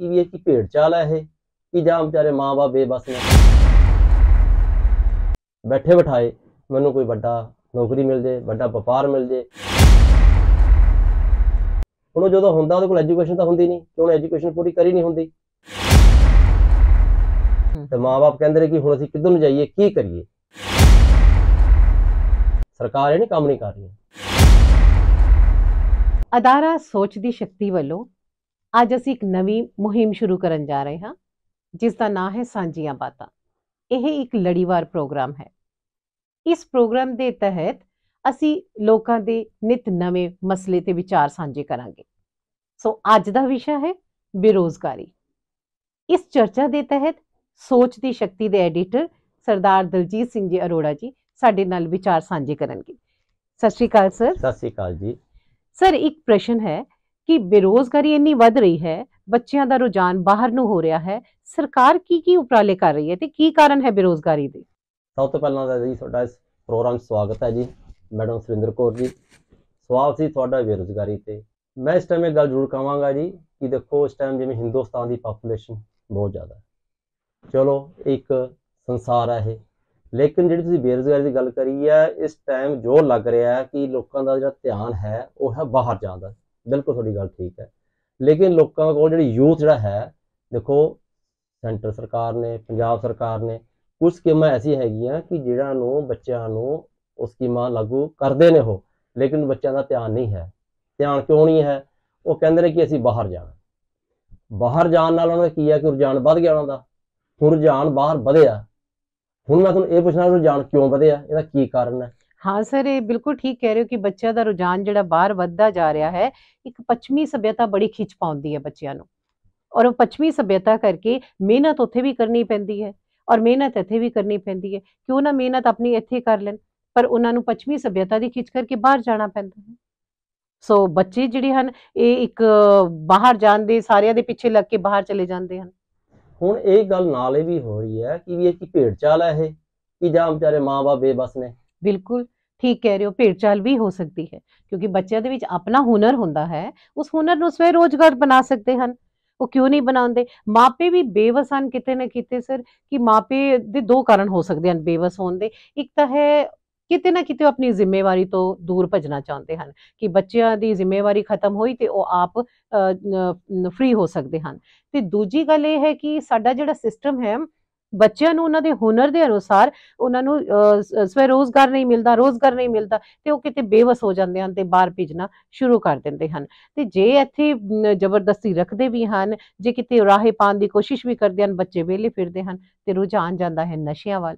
ਕਿ ਵੀ ਇਹ ਕੀ ਭੇਡ ਚਾਲ ਹੈ ਇਹ ਕਿ ਜਾਂ ਵਿਚਾਰੇ ਮਾਂ-ਬਾਪ ਬੇਬਸ ਨੇ ਬੈਠੇ ਬਿਠਾਏ ਮੈਨੂੰ ਕੋਈ ਵੱਡਾ ਨੌਕਰੀ ਮਿਲ ਜੇ ਵੱਡਾ ਵਪਾਰ ਮਿਲ ਜੇ ਹੁਣ ਜਦੋਂ ਹੁੰਦਾ ਉਹਦੇ ਕੋਲ ਐਜੂਕੇਸ਼ਨ ਤਾਂ ਹੁੰਦੀ ਨਹੀਂ ਕਿਉਂ ਐਜੂਕੇਸ਼ਨ ਪੂਰੀ ਕਰੀ ਨਹੀਂ ਹੁੰਦੀ ਤੇ ਮਾਪੇ ਕਹਿੰਦੇ ਨੇ ਕਿ ਹੁਣ ਅਸੀਂ ਕਿੱਧਰ ਨੂੰ ਜਾਈਏ ਕੀ ਕਰੀਏ ਸਰਕਾਰ ਇਹ ਨਹੀਂ ਕੰਮ ਨਹੀਂ ਕਰ ਰਹੀ ਅਦਾਰਾ ਸੋਚ ਦੀ ਸ਼ਕਤੀ ਵੱਲੋਂ ਅੱਜ ਅਸੀਂ ਇੱਕ ਨਵੀਂ ਮੁਹਿੰਮ ਸ਼ੁਰੂ ਕਰਨ ਜਾ ਰਹੇ ਹਾਂ ਜਿਸ ਦਾ ਨਾਮ ਹੈ ਸਾਂਝੀਆਂ ਬਾਤਾਂ ਇਹ ਇੱਕ ਲੜੀਵਾਰ ਪ੍ਰੋਗਰਾਮ ਹੈ ਇਸ ਪ੍ਰੋਗਰਾਮ ਦੇ ਤਹਿਤ ਅਸੀਂ ਲੋਕਾਂ ਦੇ ਨਿਤ ਨਵੇਂ ਮਸਲੇ ਤੇ ਵਿਚਾਰ ਸਾਂਝੇ ਕਰਾਂਗੇ ਸੋ ਅੱਜ ਦਾ ਵਿਸ਼ਾ ਹੈ ਬੇਰੋਜ਼ਗਾਰੀ ਇਸ ਚਰਚਾ ਦੇ ਤਹਿਤ ਸੋਚ ਦੀ ਸ਼ਕਤੀ ਦੇ ਐਡੀਟਰ ਸਰਦਾਰ ਦਲਜੀਤ ਸਿੰਘ ਜੀ ਅਰੋੜਾ ਜੀ ਸਾਡੇ ਨਾਲ ਵਿਚਾਰ ਸਾਂਝੇ ਕਰਨਗੇ ਸਤਿ ਸ਼੍ਰੀ ਅਕਾਲ ਸਰ ਸਤਿ ਸ਼੍ਰੀ ਅਕਾਲ ਜੀ ਸਰ ਇੱਕ ਪ੍ਰਸ਼ਨ ਹੈ ਕਿ ਬੇਰੋਜ਼ਗਾਰੀ ਇੰਨੀ ਵੱਧ ਰਹੀ ਹੈ ਬੱਚਿਆਂ ਦਾ ਰੁਝਾਨ ਬਾਹਰ ਨੂੰ ਹੋ ਰਿਹਾ ਹੈ ਸਰਕਾਰ ਕੀ ਕੀ ਉਪਰਾਲੇ ਕਰ ਰਹੀ ਹੈ ਤੇ ਕੀ ਕਾਰਨ ਹੈ ਬੇਰੋਜ਼ਗਾਰੀ ਦੇ ਸਭ ਤੋਂ ਪਹਿਲਾਂ ਤਾਂ ਜੀ ਤੁਹਾਡਾ ਇਸ ਪ੍ਰੋਗਰਾਮ ਸਵਾਗਤ ਹੈ ਜੀ ਮੈਡਮ ਸੁਰਿੰਦਰ ਕੌਰ ਜੀ ਸਵਾਲ ਸੀ ਤੁਹਾਡਾ ਬੇਰੋਜ਼ਗਾਰੀ ਤੇ ਮੈਂ ਇਸ ਟਾਈਮ ਇਹ ਗੱਲ ਜ਼ਰੂਰ ਕਹਾਂਗਾ ਜੀ ਕਿ ਦੇਖੋ ਇਸ ਟਾਈਮ ਜਿਵੇਂ ਹਿੰਦੁਸਤਾਨ ਦੀ ਪਾਪੂਲੇਸ਼ਨ ਬਹੁਤ ਜ਼ਿਆਦਾ ਹੈ ਚਲੋ ਇੱਕ ਸੰਸਾਰ ਹੈ ਇਹ ਲੇਕਿਨ ਜਿਹੜੀ ਤੁਸੀਂ ਬੇਰੋਜ਼ਗਾਰੀ ਦੀ ਗੱਲ ਕਰੀ ਹੈ ਇਸ ਟਾਈਮ ਜੋ ਲੱਗ ਰਿਹਾ ਹੈ ਕਿ ਲੋਕਾਂ ਦਾ ਜਿਹੜਾ ਧਿਆਨ ਹੈ ਉਹ ਹੈ ਬਾਹਰ ਜਾਣ ਦਾ ਬਿਲਕੁਲ ਤੁਹਾਡੀ ਗੱਲ ਠੀਕ ਹੈ ਲੇਕਿਨ ਲੋਕਾਂ ਕੋਲ ਜਿਹੜੀ ਯੂਥ ਜਿਹੜਾ ਹੈ ਦੇਖੋ ਸੈਂਟਰ ਸਰਕਾਰ ਨੇ ਪੰਜਾਬ ਸਰਕਾਰ ਨੇ ਕੁਝ ਸਕੀਮਾਂ ਐਸੀ ਹੈਗੀਆਂ ਕਿ ਜਿਹੜਾ ਨੂੰ ਬੱਚਿਆਂ ਨੂੰ ਉਸ ਸਕੀਮਾਂ ਲਾਗੂ ਕਰਦੇ ਨੇ ਉਹ ਲੇਕਿਨ ਬੱਚਿਆਂ ਦਾ ਧਿਆਨ ਨਹੀਂ ਹੈ ਧਿਆਨ ਕਿਉਂ ਨਹੀਂ ਹੈ ਉਹ ਕਹਿੰਦੇ ਨੇ ਕਿ ਅਸੀਂ ਬਾਹਰ ਜਾਣਾ ਬਾਹਰ ਜਾਣ ਨਾਲ ਉਹਨਾਂ ਦਾ ਕੀ ਹੈ ਕਿ ਰੁਝਾਨ ਵੱਧ ਗਿਆ ਉਹਨਾਂ ਦਾ ਹੁਣ ਰੁਝਾਨ ਬਾਹਰ ਵਧਿਆ ਹੁਣ ਮੈਂ ਤੁਹਾਨੂੰ ਇਹ ਪੁੱਛਣਾ ਰੁਝਾਨ ਕਿਉਂ ਵਧਿਆ ਇਹਦਾ ਕੀ ਕਾਰਨ ਹੈ ਹਾਂ ਸਰ ਇਹ ਬਿਲਕੁਲ ਠੀਕ ਕਹਿ ਰਹੇ ਹੋ ਕਿ ਬੱਚਿਆਂ ਦਾ ਰੁਝਾਨ ਜਿਹੜਾ ਬਾਹਰ ਵੱਧਦਾ ਜਾ ਰਿਹਾ ਹੈ ਇੱਕ ਪੱਛਮੀ ਸਭਿਅਤਾ ਬੜੀ ਖਿੱਚ ਪਾਉਂਦੀ ਹੈ ਬੱਚਿਆਂ ਨੂੰ ਔਰ ਉਹ ਪੱਛਮੀ ਸਭਿਅਤਾ ਕਰਕੇ ਮਿਹਨਤ ਉੱਥੇ ਵੀ ਕਰਨੀ ਪੈਂਦੀ ਹੈ ਔਰ ਮਿਹਨਤ ਇੱਥੇ ਵੀ ਕਰਨੀ ਪੈਂਦੀ ਹੈ ਕਿਉਂ ਨਾ ਮਿਹਨਤ ਆਪਣੀ ਇੱਥੇ ਕਰ ਲੈਣ ਪਰ ਉਹਨਾਂ ਨੂੰ ਪੱਛਮੀ ਸਭਿਅਤਾ ਦੀ ਖਿੱਚ ਕਰਕੇ ਬਾਹਰ ਜਾਣਾ ਪੈਂਦਾ ਹੈ ਸੋ ਬੱਚੇ ਜਿਹੜੇ ਹਨ ਇਹ ਇੱਕ ਬਾਹਰ ਜਾਣ ਦੇ ਸਾਰਿਆਂ ਦੇ ਪਿੱਛੇ ਲੱਗ ਕੇ ਬਾਹਰ ਚਲੇ ਜਾਂਦੇ ਹਨ ਹੁਣ ਇਹ ਗੱਲ ਨਾਲੇ ਵੀ ਹੋ ਰਹੀ ਹੈ ਕਿ ਵੀ ਇਹ ਕੀ ਭੇਡ ਚਾਲ ਹੈ ਇਹ ਕਿ ਜਾਂ ਵਿਚਾਰੇ ਮਾਪੇ ਬੇਬਸ ਨੇ ਬਿਲਕੁਲ ਠੀਕ ਕਹਿ ਰਹੇ ਹੋ ਭੇਡਚਾਲ ਵੀ ਹੋ ਸਕਦੀ ਹੈ ਕਿਉਂਕਿ ਬੱਚਿਆਂ ਦੇ ਵਿੱਚ ਆਪਣਾ ਹੁਨਰ ਹੁੰਦਾ ਹੈ ਉਸ ਹੁਨਰ ਨੂੰ ਸਵੈ ਰੋਜ਼ਗਾਰ ਬਣਾ ਸਕਦੇ ਹਨ ਉਹ ਕਿਉਂ ਨਹੀਂ ਬਣਾਉਂਦੇ ਮਾਪੇ ਵੀ ਬੇਵਸਨ ਕਿਤੇ ਨਾ ਕਿਤੇ ਸਰ ਕਿ ਮਾਪੇ ਦੇ ਦੋ ਕਾਰਨ ਹੋ ਸਕਦੇ ਹਨ ਬੇਵਸ ਹੋਣ ਦੇ ਇੱਕ ਤਾਂ ਹੈ ਕਿਤੇ ਨਾ ਕਿਤੇ ਆਪਣੀ ਜ਼ਿੰਮੇਵਾਰੀ ਤੋਂ ਦੂਰ ਭਜਣਾ ਚਾਹੁੰਦੇ ਹਨ ਕਿ ਬੱਚਿਆਂ ਦੀ ਜ਼ਿੰਮੇਵਾਰੀ ਖਤਮ ਹੋਈ ਤੇ ਉਹ ਆਪ ਫ੍ਰੀ ਹੋ ਸਕਦੇ ਹਨ ਤੇ ਦੂਜੀ ਗੱਲ ਇਹ ਹੈ ਕਿ ਸਾਡਾ ਜਿਹੜਾ ਸਿਸਟਮ ਹੈ ਬੱਚਿਆਂ ਨੂੰ ਉਹਨਾਂ ਦੇ ਹੁਨਰ ਦੇ ਅਨੁਸਾਰ ਉਹਨਾਂ ਨੂੰ ਸਵੈ ਰੋਜ਼ਗਾਰ ਨਹੀਂ ਮਿਲਦਾ ਰੋਜ਼ਗਾਰ ਨਹੀਂ ਮਿਲਦਾ ਤੇ ਉਹ ਕਿਤੇ ਬੇਵਸ ਹੋ ਜਾਂਦੇ ਹਨ ਤੇ ਬਾਹਰ ਭੇਜਣਾ ਸ਼ੁਰੂ ਕਰ ਦਿੰਦੇ ਹਨ ਤੇ ਜੇ ਇੱਥੇ ਜ਼ਬਰਦਸਤੀ ਰੱਖਦੇ ਵੀ ਹਨ ਜੇ ਕਿਤੇ ਰਾਹੇ ਪਾਣ ਦੀ ਕੋਸ਼ਿਸ਼ ਵੀ ਕਰਦੇ ਹਨ ਬੱਚੇ ਵੇਲੇ ਫਿਰਦੇ ਹਨ ਤੇ ਰੁਝਾਨ ਜਾਂਦਾ ਹੈ ਨਸ਼ਿਆਂ ਵੱਲ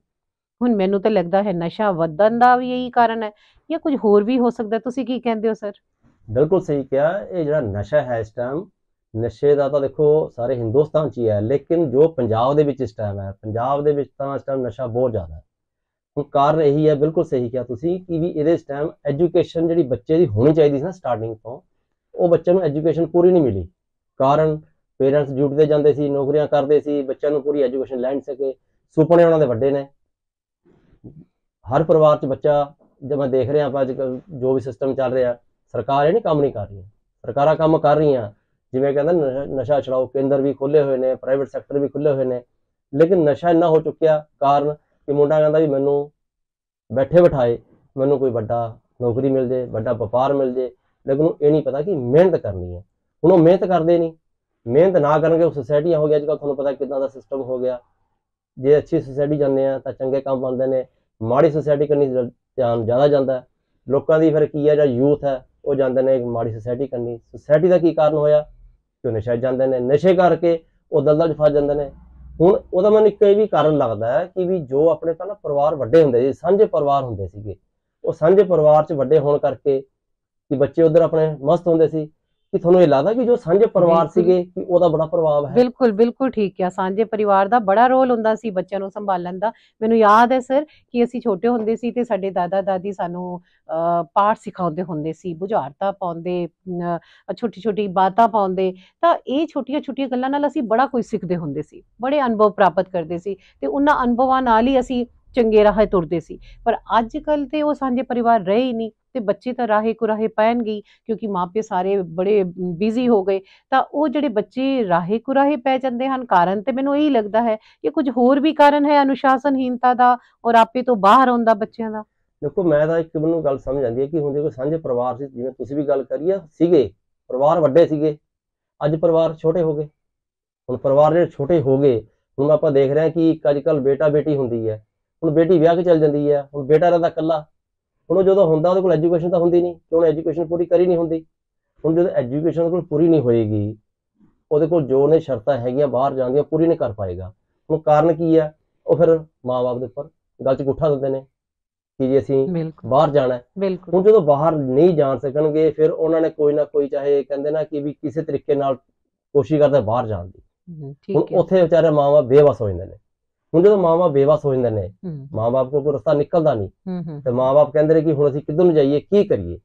ਹੁਣ ਮੈਨੂੰ ਤਾਂ ਲੱਗਦਾ ਹੈ ਨਸ਼ਾ ਵਧਣ ਦਾ ਵੀ ਇਹੀ ਕਾਰਨ ਹੈ ਜਾਂ ਕੁਝ ਹੋਰ ਵੀ ਹੋ ਸਕਦਾ ਤੁਸੀਂ ਕੀ ਕਹਿੰਦੇ ਹੋ ਸਰ ਬਿਲਕੁਲ ਸਹੀ ਕਿਹਾ ਇਹ ਜਿਹੜਾ ਨਸ਼ਾ ਹੈ ਇਸ ਟਾਈਮ ਨਸ਼ੇ ਦਾ ਤਾਂ ਦੇਖੋ ਸਾਰੇ ਹਿੰਦੁਸਤਾਨ 'ਚ ਹੀ ਹੈ ਲੇਕਿਨ ਜੋ ਪੰਜਾਬ ਦੇ ਵਿੱਚ ਇਸ ਟਾਈਮ ਹੈ ਪੰਜਾਬ ਦੇ ਵਿੱਚ ਤਾਂ ਇਸ ਟਾਈਮ ਨਸ਼ਾ ਬਹੁਤ ਜ਼ਿਆਦਾ ਹੈ ਹੁਣ ਕਾਰਨ ਇਹੀ ਹੈ ਬਿਲਕੁਲ ਸਹੀ ਕਿਹਾ ਤੁਸੀਂ ਕਿ ਵੀ ਇਹਦੇ ਇਸ ਟਾਈਮ ਐਜੂਕੇਸ਼ਨ ਜਿਹੜੀ ਬੱਚੇ ਦੀ ਹੋਣੀ ਚਾਹੀਦੀ ਸੀ ਨਾ ਸਟਾਰਟਿੰਗ ਤੋਂ ਉਹ ਬੱਚੇ ਨੂੰ ਐਜੂਕੇਸ਼ਨ ਪੂਰੀ ਨਹੀਂ ਮਿਲੀ ਕਾਰਨ ਪੇਰੈਂਟਸ ਜੁੜਦੇ ਜਾਂਦੇ ਸੀ ਨੌਕਰੀਆਂ ਕਰਦੇ ਸੀ ਬੱਚਿਆਂ ਨੂੰ ਪੂਰੀ ਐਜੂਕੇਸ਼ਨ ਲੈਣ ਸਕੇ ਸੁਪਨੇ ਉਹਨਾਂ ਦੇ ਵੱਡੇ ਨੇ ਹਰ ਪਰਿਵਾਰ 'ਚ ਬੱਚਾ ਜੇ ਮੈਂ ਦੇਖ ਰਿਹਾ ਆਪਾਂ ਅੱਜ ਜੋ ਵੀ ਸਿਸਟਮ ਚੱਲ ਰਿਹਾ ਸਰਕਾਰ ਇਹ ਨਹੀਂ ਕੰਮ ਨਹੀਂ ਕਰ ਰਹੀ ਸਰਕਾਰਾਂ ਕੰਮ ਕਰ ਰਹੀਆਂ ਜਿਵੇਂ ਕਹਿੰਦਾ ਨਸ਼ਾ ਛਡਾਓ ਕੇਂਦਰ ਵੀ ਖੁੱਲੇ ਹੋਏ ਨੇ ਪ੍ਰਾਈਵੇਟ ਸੈਕਟਰ ਵੀ ਖੁੱਲੇ ਹੋਏ ਨੇ ਲੇਕਿਨ ਨਸ਼ਾ ਇੰਨਾ ਹੋ ਚੁੱਕਿਆ ਕਾਰਨ ਕਿ ਮੁੰਡਾ ਕਹਿੰਦਾ ਵੀ ਮੈਨੂੰ ਬੈਠੇ ਬਿਠਾਏ ਮੈਨੂੰ ਕੋਈ ਵੱਡਾ ਨੌਕਰੀ ਮਿਲ ਜੇ ਵੱਡਾ ਵਪਾਰ ਮਿਲ ਜੇ ਲੇਕਿਨ ਉਹ ਇਹ ਨਹੀਂ ਪਤਾ ਕਿ ਮਿਹਨਤ ਕਰਨੀ ਹੈ ਹੁਣ ਉਹ ਮਿਹਨਤ ਕਰਦੇ ਨਹੀਂ ਮਿਹਨਤ ਨਾ ਕਰਨਗੇ ਉਹ ਸੁਸਾਇਟੀਆਂ ਹੋ ਗਿਆ ਅੱਜ ਕੱਲ ਤੁਹਾਨੂੰ ਪਤਾ ਕਿਦਾਂ ਦਾ ਸਿਸਟਮ ਹੋ ਗਿਆ ਜੇ ਅੱਛੀ ਸੁਸਾਇਟੀ ਜਾਂਦੇ ਆ ਤਾਂ ਚੰਗੇ ਕੰਮ ਬਣਦੇ ਨੇ ਮਾੜੀ ਸੁਸਾਇਟੀ ਕਰਨੀ ਧਿਆਨ ਜ਼ਿਆਦਾ ਜਾਂਦਾ ਲੋਕਾਂ ਦੀ ਫਿਰ ਕੀ ਹੈ ਜਿਹੜਾ ਯੂਥ ਹੈ ਉਹ ਜਾਂਦੇ ਨੇ ਮਾੜੀ ਸੁਸਾਇਟੀ ਕਰਨੀ ਸੁਸਾਇਟੀ ਦਾ ਕੀ ਕਾਰਨ ਹੋਇਆ ਕਿ ਉਹ ਨਸ਼ਾ ਜਾਂਦੇ ਨੇ ਨਸ਼ੇ ਕਰਕੇ ਉਹ ਦਲਦਲ 'ਚ ਫਸ ਜਾਂਦੇ ਨੇ ਹੁਣ ਉਹਦਾ ਮੈਨੂੰ ਇੱਕ ਇਹ ਵੀ ਕਾਰਨ ਲੱਗਦਾ ਹੈ ਕਿ ਵੀ ਜੋ ਆਪਣੇ ਪਹਿਲਾਂ ਪਰਿਵਾਰ ਵੱਡੇ ਹੁੰਦੇ ਸੀ ਸਾਂਝੇ ਪਰਿਵਾਰ ਹੁੰਦੇ ਸੀਗੇ ਉਹ ਸਾਂਝੇ ਪਰਿਵਾਰ 'ਚ ਵੱਡੇ ਹੋਣ ਕਰਕੇ ਕਿ ਬੱਚੇ ਉਧਰ ਆਪਣੇ ਮਸਤ ਹੁੰਦੇ ਸੀ ਕਿ ਤੁਹਾਨੂੰ ਇਹ ਲੱਗਦਾ ਕਿ ਜੋ ਸਾਂਝੇ ਪਰਿਵਾਰ ਸੀਗੇ ਕਿ ਉਹਦਾ ਬੜਾ ਪ੍ਰਭਾਵ ਹੈ ਬਿਲਕੁਲ ਬਿਲਕੁਲ ਠੀਕ ਹੈ ਸਾਂਝੇ ਪਰਿਵਾਰ ਦਾ ਬੜਾ ਰੋਲ ਹੁੰਦਾ ਸੀ ਬੱਚਿਆਂ ਨੂੰ ਸੰਭਾਲਣ ਦਾ ਮੈਨੂੰ ਯਾਦ ਹੈ ਸਰ ਕਿ ਅਸੀਂ ਛੋਟੇ ਹੁੰਦੇ ਸੀ ਤੇ ਸਾਡੇ ਦਾਦਾ ਦਾਦੀ ਸਾਨੂੰ ਪਾਠ ਸਿਖਾਉਂਦੇ ਹੁੰਦੇ ਸੀ ਬੁਝਾਰਤਾ ਪਾਉਂਦੇ ਛੋਟੀ ਛੋਟੀ ਬਾਤਾਂ ਪਾਉਂਦੇ ਤਾਂ ਇਹ ਛੋਟੀਆਂ ਛੋਟੀਆਂ ਗੱਲਾਂ ਨਾਲ ਅਸੀਂ ਬੜਾ ਕੁਝ ਸਿੱਖਦੇ ਹੁੰਦੇ ਸੀ ਬੜੇ ਅਨੁਭਵ ਪ੍ਰਾਪਤ ਕਰਦੇ ਸੀ ਤੇ ਉਹਨਾਂ ਅਨੁਭਵਾਂ ਨਾਲ ਹੀ ਅਸੀਂ ਚੰਗੇ ਰਾਹੇ ਤੁਰਦੇ ਸੀ ਪਰ ਅੱਜ ਕੱਲ ਤੇ ਉਹ ਸਾਂਝੇ ਪਰਿਵਾਰ ਰਹੇ ਹੀ ਨਹੀਂ ਤੇ ਬੱਚੇ ਤਾਂ ਰਾਹੇ ਕੁਰਾਹੇ ਪੈਣਗੇ ਕਿਉਂਕਿ ਮਾਪੇ ਸਾਰੇ ਬੜੇ ਬਿਜ਼ੀ ਹੋ ਗਏ ਤਾਂ ਉਹ ਜਿਹੜੇ ਬੱਚੇ ਰਾਹੇ ਕੁਰਾਹੇ ਪੈ ਜਾਂਦੇ ਹਨ ਕਾਰਨ ਤੇ ਮੈਨੂੰ ਇਹੀ ਲੱਗਦਾ ਹੈ ਕਿ ਕੁਝ ਹੋਰ ਵੀ ਕਾਰਨ ਹੈ ਅਨੁਸ਼ਾਸਨਹੀਨਤਾ ਦਾ ਔਰ ਆਪੇ ਤੋਂ ਬਾਹਰ ਆਉਂਦਾ ਬੱਚਿਆਂ ਦਾ ਦੇਖੋ ਮੈਂ ਤਾਂ ਇੱਕ ਮੈਨੂੰ ਗੱਲ ਸਮਝ ਆਉਂਦੀ ਹੈ ਕਿ ਹੁੰਦੇ ਕੋ ਸਾਂਝੇ ਪਰਿਵਾਰ ਸੀ ਜਿਵੇਂ ਤੁਸੀਂ ਵੀ ਗੱਲ ਕਰੀਆ ਸੀਗੇ ਪਰਿਵਾਰ ਵੱਡੇ ਸੀਗੇ ਅੱਜ ਪਰਿਵਾਰ ਛੋਟੇ ਹੋ ਗਏ ਹੁਣ ਪਰਿਵਾਰ ਜਿਹੜੇ ਛੋਟੇ ਹੋ ਗਏ ਹੁਣ ਆਪਾਂ ਦੇਖ ਰਹੇ ਹਾਂ ਕਿ ਇੱਕ ਅੱਜਕੱਲ ਬੇਟਾ ਬੇਟੀ ਹੁੰਦੀ ਹੈ ਹੁਣ ਬੇਟੀ ਵਿਆਹ ਕੇ ਚੱਲ ਜਾਂਦੀ ਆ ਹੁਣ ਬੇਟਾ ਰਹਿੰਦਾ ਇਕੱਲਾ ਹੁਣ ਉਹ ਜਦੋਂ ਹੁੰਦਾ ਉਹਦੇ ਕੋਲ ਐਜੂਕੇਸ਼ਨ ਤਾਂ ਹੁੰਦੀ ਨਹੀਂ ਕਿਉਂ ਐਜੂਕੇਸ਼ਨ ਪੂਰੀ ਕਰੀ ਨਹੀਂ ਹੁੰਦੀ ਹੁਣ ਜਦੋਂ ਐਜੂਕੇਸ਼ਨ ਕੋਲ ਪੂਰੀ ਨਹੀਂ ਹੋਏਗੀ ਉਹਦੇ ਕੋਲ ਜੋ ਨੇ ਸ਼ਰਤਾਂ ਹੈਗੀਆਂ ਬਾਹਰ ਜਾਣ ਦੀਆਂ ਪੂਰੀ ਨਹੀਂ ਕਰ ਪਾਏਗਾ ਹੁਣ ਕਾਰਨ ਕੀ ਆ ਉਹ ਫਿਰ ਮਾਪੇ ਦੇ ਉੱਪਰ ਗੱਲ ਚ ਗੁੱਠਾ ਦਿੰਦੇ ਨੇ ਕਿ ਜੀ ਅਸੀਂ ਬਾਹਰ ਜਾਣਾ ਹੈ ਹੁਣ ਜਦੋਂ ਬਾਹਰ ਨਹੀਂ ਜਾ ਸਕਣਗੇ ਫਿਰ ਉਹਨਾਂ ਨੇ ਕੋਈ ਨਾ ਕੋਈ ਚਾਹੇ ਕਹਿੰਦੇ ਨਾ ਕਿ ਵੀ ਕਿਸੇ ਤਰੀਕੇ ਨਾਲ ਕੋਸ਼ਿਸ਼ ਕਰਦੇ ਬਾਹਰ ਜਾਣ ਦੀ ਹੁਣ ਉੱਥੇ ਵਿਚਾਰੇ ਮਾਵਾ ਬੇਵਸ ਹੋ ਜਾਂਦੇ ਨੇ ਹੁਣ ਜਦੋਂ ਮਾਪੇ ਬੇਵਸ ਹੋ ਜਾਂਦੇ ਨੇ ਮਾਪੇ ਕੋਲ ਕੋਈ ਰਸਤਾ ਨਿਕਲਦਾ ਨਹੀਂ ਤੇ ਮਾਪੇ ਕਹਿੰਦੇ ਨੇ ਕਿ ਹੁਣ ਅਸੀਂ ਕਿੱਧਰ ਨੂੰ ਜਾਈਏ ਕੀ ਕਰੀਏ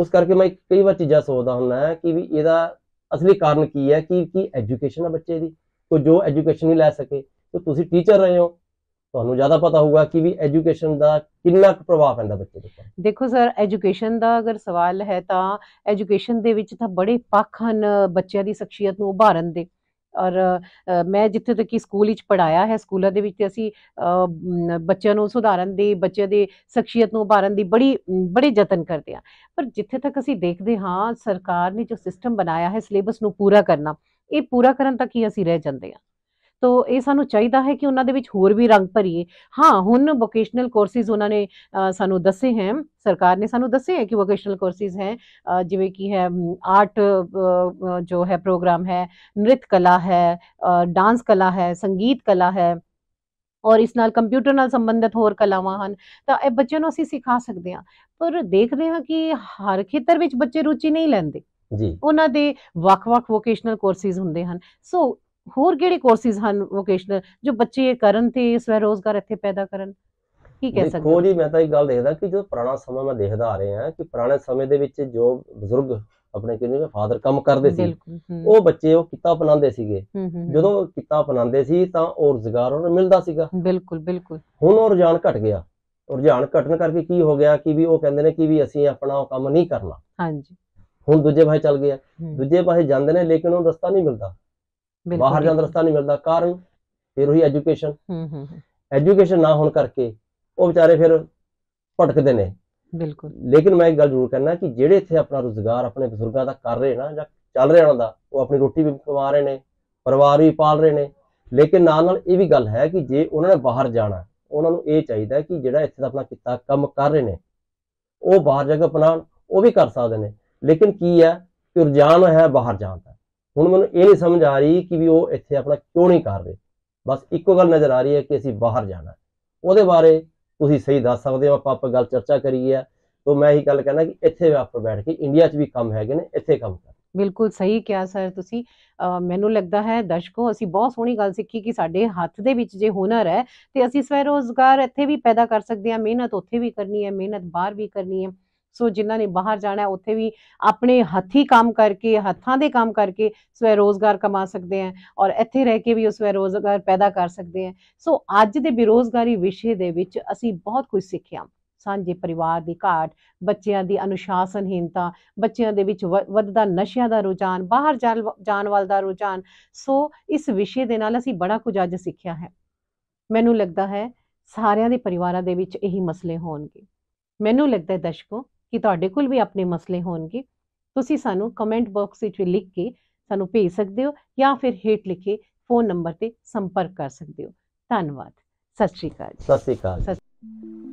ਉਸ ਕਰਕੇ ਮੈਂ ਕਈ ਵਾਰ ਚੀਜ਼ਾਂ ਸੋਚਦਾ ਹੁੰਦਾ ਕਿ ਵੀ ਇਹਦਾ ਅਸਲੀ ਕਾਰਨ ਕੀ ਹੈ ਕਿ ਕੀ ਐਜੂਕੇਸ਼ਨ ਹੈ ਬੱਚੇ ਦੀ ਕੋ ਜੋ ਐਜੂਕੇਸ਼ਨ ਨਹੀਂ ਲੈ ਸਕੇ ਤੇ ਤੁਸੀਂ ਟੀਚਰ ਰਹੇ ਹੋ ਤੁਹਾਨੂੰ ਜ਼ਿਆਦਾ ਪਤਾ ਹੋਊਗਾ ਕਿ ਵੀ ਐਜੂਕੇਸ਼ਨ ਦਾ ਕਿੰਨਾ ਕੁ ਪ੍ਰਭਾਵ ਪੈਂਦਾ ਬੱਚੇ ਦੇ ਉੱਪਰ ਦੇਖੋ ਸਰ ਐਜੂਕੇਸ਼ਨ ਦਾ ਅਗਰ ਸਵਾਲ ਹੈ ਤਾਂ ਐਜੂਕੇਸ਼ਨ ਦੇ ਵਿੱਚ ਤਾਂ ਬੜੇ ਪੱਖ ਹਨ ਬੱਚਿਆਂ ਦੀ ਸ਼ਖਸੀਅਤ ਨੂੰ ਉਭਾਰਨ ਦੇ ਔਰ ਮੈਂ ਜਿੱਥੇ ਤੱਕ ਕਿ ਸਕੂਲ ਵਿੱਚ ਪੜਾਇਆ ਹੈ ਸਕੂਲਾਂ ਦੇ ਵਿੱਚ ਤੇ ਅਸੀਂ ਬੱਚਿਆਂ ਨੂੰ ਸੁਧਾਰਨ ਦੀ ਬੱਚੇ ਦੀ ਸ਼ਖਸੀਅਤ ਨੂੰ ਉਭਾਰਨ ਦੀ ਬੜੀ ਬੜੇ ਯਤਨ ਕਰਦੇ ਆ ਪਰ ਜਿੱਥੇ ਤੱਕ ਅਸੀਂ ਦੇਖਦੇ ਹਾਂ ਸਰਕਾਰ ਨੇ ਜੋ ਸਿਸਟਮ ਬਣਾਇਆ ਹੈ ਸਿਲੇਬਸ ਨੂੰ ਪੂਰਾ ਕਰਨਾ ਇਹ ਪੂਰਾ ਕਰਨ ਤੱਕ ਹੀ ਅਸੀਂ ਰਹਿ ਜਾਂਦੇ ਆ ਤੋ ਇਹ ਸਾਨੂੰ ਚਾਹੀਦਾ ਹੈ ਕਿ ਉਹਨਾਂ ਦੇ ਵਿੱਚ ਹੋਰ ਵੀ ਰੰਗ ਭਰੀਏ ਹਾਂ ਹੁਣ ਵੋਕੇਸ਼ਨਲ ਕੋਰਸਿਸ ਉਹਨਾਂ ਨੇ ਸਾਨੂੰ ਦੱਸੇ ਹਨ ਸਰਕਾਰ ਨੇ ਸਾਨੂੰ ਦੱਸੇ ਹੈ ਕਿ ਵੋਕੇਸ਼ਨਲ ਕੋਰਸਿਸ ਹੈ ਜਿਵੇਂ ਕਿ ਹੈ ਆਰਟ ਜੋ ਹੈ ਪ੍ਰੋਗਰਾਮ ਹੈ ਨ੍ਰਿਤ ਕਲਾ ਹੈ ਡਾਂਸ ਕਲਾ ਹੈ ਸੰਗੀਤ ਕਲਾ ਹੈ ਔਰ ਇਸ ਨਾਲ ਕੰਪਿਊਟਰ ਨਾਲ ਸੰਬੰਧਿਤ ਹੋਰ ਕਲਾਵਾਂ ਹਨ ਤਾਂ ਇਹ ਬੱਚਿਆਂ ਨੂੰ ਅਸੀਂ ਸਿਖਾ ਸਕਦੇ ਹਾਂ ਪਰ ਦੇਖਦੇ ਹਾਂ ਕਿ ਹਰ ਖੇਤਰ ਵਿੱਚ ਬੱਚੇ ਰੁਚੀ ਨਹੀਂ ਲੈਂਦੇ ਜੀ ਉਹਨਾਂ ਦੇ ਵੱਖ-ਵੱਖ ਵੋਕੇਸ਼ਨਲ ਕੋਰਸਿਸ ਹੁੰਦੇ ਹਨ ਸੋ ਹੋਰ ਕਿਹੜੇ ਕੋਰਸਿਸ ਹਨ ਵੋਕੇਸ਼ਨਲ ਜੋ ਬੱਚੇ ਕਰਨ ਤੇ ਸਵੈ ਰੋਜ਼ਗਾਰ ਇੱਥੇ ਪੈਦਾ ਕਰਨ ਕੀ ਕਹਿ ਸਕਦੇ ਹੋ ਜੀ ਮੈਂ ਤਾਂ ਇਹ ਗੱਲ ਦੇਖਦਾ ਕਿ ਜੋ ਪੁਰਾਣਾ ਸਮਾਂ ਮੈਂ ਦੇਖਦਾ ਆ ਰਿਹਾ ਕਿ ਪੁਰਾਣੇ ਸਮੇਂ ਦੇ ਵਿੱਚ ਜੋ ਬਜ਼ੁਰਗ ਆਪਣੇ ਕਿਹਨੇ ਫਾਦਰ ਕੰਮ ਕਰਦੇ ਸੀ ਉਹ ਬੱਚੇ ਉਹ ਕਿੱਤਾ ਬਣਾਉਂਦੇ ਸੀਗੇ ਜਦੋਂ ਕਿੱਤਾ ਬਣਾਉਂਦੇ ਸੀ ਤਾਂ ਉਹ ਰੋਜ਼ਗਾਰ ਉਹਨਾਂ ਨੂੰ ਮਿਲਦਾ ਸੀਗਾ ਬਿਲਕੁਲ ਬਿਲਕੁਲ ਹੁਣ ਉਹ ਰੁਝਾਨ ਘਟ ਗਿਆ ਰੁਝਾਨ ਘਟਣ ਕਰਕੇ ਕੀ ਹੋ ਗਿਆ ਕਿ ਵੀ ਉਹ ਕਹਿੰਦੇ ਨੇ ਕਿ ਵੀ ਅਸੀਂ ਆਪਣਾ ਉਹ ਕੰਮ ਨਹੀਂ ਕਰਨਾ ਹਾਂਜੀ ਹੁਣ ਦੂਜੇ ਪਾਸੇ ਚੱਲ ਗਿਆ ਦੂਜੇ ਪਾਸੇ ਜਾਂਦੇ ਨੇ ਲੇਕਿਨ ਉਹ ਰਸਤਾ ਨਹੀਂ ਮਿਲਦਾ ਬਾਹਰ ਜਾਣ ਦਾ ਰਸਤਾ ਨਹੀਂ ਮਿਲਦਾ ਕਾਰਨ ਫਿਰ ਉਹੀ ਐਜੂਕੇਸ਼ਨ ਹੂੰ ਹੂੰ ਐਜੂਕੇਸ਼ਨ ਨਾ ਹੋਣ ਕਰਕੇ ਉਹ ਵਿਚਾਰੇ ਫਿਰ ਭਟਕਦੇ ਨੇ ਬਿਲਕੁਲ ਲੇਕਿਨ ਮੈਂ ਇੱਕ ਗੱਲ ਜ਼ਰੂਰ ਕਹਿਣਾ ਕਿ ਜਿਹੜੇ ਇੱਥੇ ਆਪਣਾ ਰੋਜ਼ਗਾਰ ਆਪਣੇ ਬਜ਼ੁਰਗਾਂ ਦਾ ਕਰ ਰਹੇ ਨਾ ਜਾਂ ਚੱਲ ਰਹੇ ਉਹਨਾਂ ਦਾ ਉਹ ਆਪਣੀ ਰੋਟੀ ਵੀ ਕਮਾ ਰਹੇ ਨੇ ਪਰਿਵਾਰ ਵੀ ਪਾਲ ਰਹੇ ਨੇ ਲੇਕਿਨ ਨਾਲ ਨਾਲ ਇਹ ਵੀ ਗੱਲ ਹੈ ਕਿ ਜੇ ਉਹਨਾਂ ਨੇ ਬਾਹਰ ਜਾਣਾ ਉਹਨਾਂ ਨੂੰ ਇਹ ਚਾਹੀਦਾ ਕਿ ਜਿਹੜਾ ਇੱਥੇ ਦਾ ਆਪਣਾ ਕਿੱਤਾ ਕੰਮ ਕਰ ਰਹੇ ਨੇ ਉਹ ਬਾਹਰ ਜਾ ਕੇ ਆਪਣਾ ਉਹ ਵੀ ਕਰ ਸਕਦੇ ਨੇ ਲੇਕਿਨ ਕੀ ਹੈ ਕਿ ਰੁਝਾਨ ਹੈ ਬਾਹਰ ਜਾਣ ਦਾ ਹੁਣ ਮੈਨੂੰ ਇਹ ਨਹੀਂ ਸਮਝ ਆ ਰਹੀ ਕਿ ਵੀ ਉਹ ਇੱਥੇ ਆਪਣਾ ਕਿਉਂ ਨਹੀਂ ਕਰ ਰਹੇ ਬਸ ਇੱਕੋ ਗੱਲ ਨਜ਼ਰ ਆ ਰਹੀ ਹੈ ਕਿ ਅਸੀਂ ਬਾਹਰ ਜਾਣਾ ਉਹਦੇ ਬਾਰੇ ਤੁਸੀਂ ਸਹੀ ਦੱਸ ਸਕਦੇ ਹੋ ਆਪਾਂ ਆਪਾਂ ਗੱਲ ਚਰਚਾ ਕਰੀ ਹੈ ਤੋਂ ਮੈਂ ਇਹੀ ਗੱਲ ਕਹਿਣਾ ਕਿ ਇੱਥੇ ਆਪਾਂ ਬੈਠ ਕੇ ਇੰਡੀਆ 'ਚ ਵੀ ਕੰਮ ਹੈਗੇ ਨੇ ਇੱਥੇ ਕੰਮ ਕਰ ਬਿਲਕੁਲ ਸਹੀ ਕਿਹਾ ਸਰ ਤੁਸੀਂ ਮੈਨੂੰ ਲੱਗਦਾ ਹੈ ਦਰਸ਼ਕੋ ਅਸੀਂ ਬਹੁਤ ਸੋਹਣੀ ਗੱਲ ਸਿੱਖੀ ਕਿ ਸਾਡੇ ਹੱਥ ਦੇ ਵਿੱਚ ਜੇ ਹੁਨਰ ਹੈ ਤੇ ਅਸੀਂ ਸਵੈ ਰੋਜ਼ਗਾਰ ਇੱਥੇ ਵੀ ਪੈਦਾ ਕਰ ਸਕਦੇ ਹਾਂ ਮਿਹਨਤ ਉੱਥੇ ਵੀ ਕਰਨੀ ਹੈ ਮਿਹਨਤ ਬਾਹਰ ਵੀ ਕਰਨੀ ਹੈ ਸੋ ਜਿਨ੍ਹਾਂ ਨੇ ਬਾਹਰ ਜਾਣਾ ਹੈ ਉੱਥੇ ਵੀ ਆਪਣੇ ਹੱਥੀ ਕੰਮ ਕਰਕੇ ਹੱਥਾਂ ਦੇ ਕੰਮ ਕਰਕੇ ਸਵੈ ਰੋਜ਼ਗਾਰ ਕਮਾ ਸਕਦੇ ਆ ਔਰ ਇੱਥੇ ਰਹਿ ਕੇ ਵੀ ਉਹ ਸਵੈ ਰੋਜ਼ਗਾਰ ਪੈਦਾ ਕਰ ਸਕਦੇ ਆ ਸੋ ਅੱਜ ਦੇ ਬੇਰੋਜ਼ਗਾਰੀ ਵਿਸ਼ੇ ਦੇ ਵਿੱਚ ਅਸੀਂ ਬਹੁਤ ਕੁਝ ਸਿੱਖਿਆ ਸਾਂਝੇ ਪਰਿਵਾਰ ਦੀ ਘਾਟ ਬੱਚਿਆਂ ਦੀ ਅਨੁਸ਼ਾਸਨਹੀਨਤਾ ਬੱਚਿਆਂ ਦੇ ਵਿੱਚ ਵੱਧਦਾ ਨਸ਼ਿਆਂ ਦਾ ਰੁਝਾਨ ਬਾਹਰ ਜਾਣ ਵਾਲ ਦਾ ਰੁਝਾਨ ਸੋ ਇਸ ਵਿਸ਼ੇ ਦੇ ਨਾਲ ਅਸੀਂ ਬੜਾ ਕੁਝ ਅੱਜ ਸਿੱਖਿਆ ਹੈ ਮੈਨੂੰ ਲੱਗਦਾ ਹੈ ਸਾਰਿਆਂ ਦੇ ਪਰਿਵਾਰਾਂ ਦੇ ਵਿੱਚ ਇਹੀ ਮਸਲੇ ਹੋਣਗੇ ਮੈਨੂੰ ਲੱਗਦਾ ਹੈ ਦਸ਼ਕੋ ਕਿ ਤੁਹਾਡੇ ਕੋਲ ਵੀ ਆਪਣੇ ਮਸਲੇ ਹੋਣਗੇ ਤੁਸੀਂ ਸਾਨੂੰ ਕਮੈਂਟ ਬਾਕਸ ਵਿੱਚ ਲਿਖ ਕੇ ਸਾਨੂੰ ਭੇਜ ਸਕਦੇ ਹੋ ਜਾਂ ਫਿਰ ਹੇਠ ਲਿਖੇ ਫੋਨ ਨੰਬਰ ਤੇ ਸੰਪਰਕ ਕਰ ਸਕਦੇ ਹੋ ਧੰਨਵਾਦ ਸਤਿ ਸ਼੍ਰੀ ਅਕਾਲ ਸਤਿ ਸ਼੍ਰੀ ਅਕਾਲ